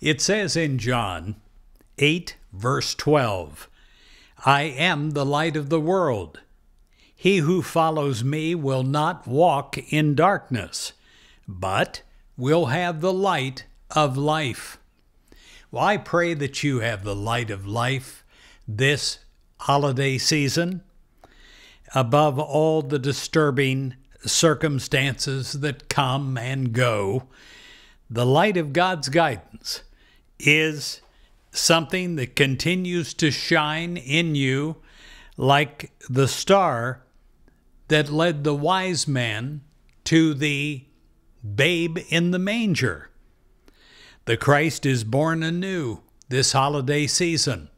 It says in John 8, verse 12, I am the light of the world. He who follows me will not walk in darkness, but will have the light of life. Well, I pray that you have the light of life this holiday season, above all the disturbing circumstances that come and go, the light of God's guidance is something that continues to shine in you like the star that led the wise man to the babe in the manger. The Christ is born anew this holiday season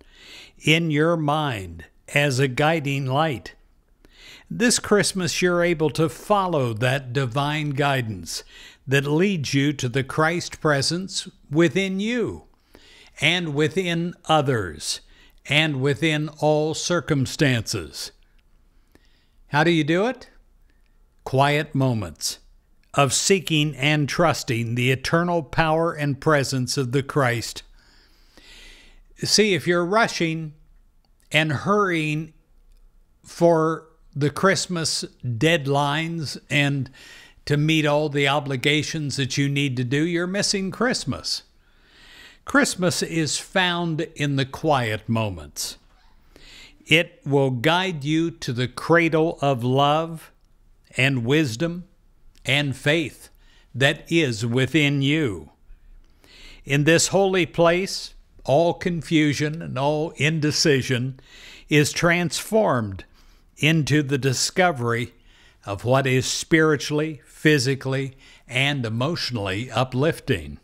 in your mind as a guiding light. This Christmas, you're able to follow that divine guidance that leads you to the Christ presence within you and within others and within all circumstances. How do you do it? Quiet moments of seeking and trusting the eternal power and presence of the Christ. See, if you're rushing and hurrying for the Christmas deadlines and to meet all the obligations that you need to do, you're missing Christmas. Christmas is found in the quiet moments. It will guide you to the cradle of love and wisdom and faith that is within you. In this holy place, all confusion and all indecision is transformed into the discovery of what is spiritually, physically, and emotionally uplifting.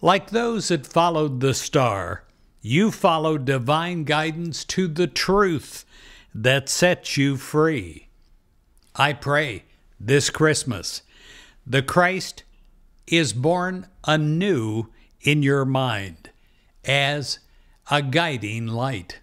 Like those that followed the star, you follow divine guidance to the truth that sets you free. I pray this Christmas, the Christ is born anew in your mind as a guiding light.